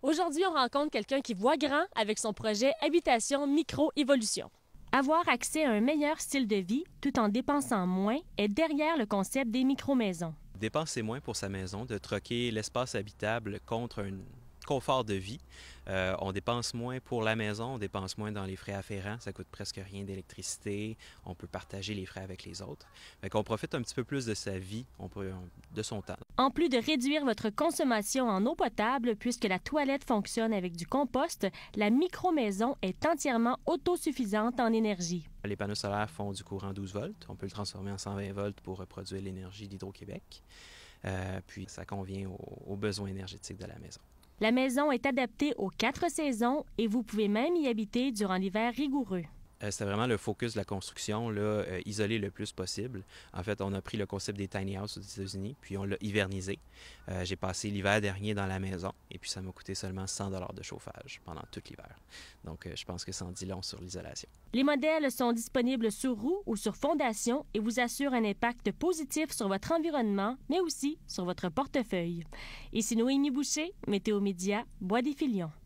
Aujourd'hui, on rencontre quelqu'un qui voit grand avec son projet Habitation micro-évolution. Avoir accès à un meilleur style de vie tout en dépensant moins est derrière le concept des micro-maisons. Dépenser moins pour sa maison, de troquer l'espace habitable contre un, confort de vie. Euh, on dépense moins pour la maison, on dépense moins dans les frais afférents. Ça coûte presque rien d'électricité. On peut partager les frais avec les autres. Mais qu'on profite un petit peu plus de sa vie, on de son temps. En plus de réduire votre consommation en eau potable, puisque la toilette fonctionne avec du compost, la micro-maison est entièrement autosuffisante en énergie. Les panneaux solaires font du courant 12 volts. On peut le transformer en 120 volts pour reproduire l'énergie d'Hydro-Québec. Euh, puis ça convient aux besoins énergétiques de la maison. La maison est adaptée aux quatre saisons et vous pouvez même y habiter durant l'hiver rigoureux. C'est euh, c'était vraiment le focus de la construction, là, euh, le plus possible. En fait, on a pris le concept des tiny houses aux États-Unis, puis on l'a hivernisé. Euh, j'ai passé l'hiver dernier dans la maison, et puis ça m'a coûté seulement 100 dollars de chauffage pendant tout l'hiver. Donc, je pense que ça en dit long sur l'isolation. Les modèles sont disponibles sur roue ou sur fondation et vous assurent un impact positif sur votre environnement, mais aussi sur votre portefeuille. Ici Noémie Boucher, Météo Média, Bois des Filions.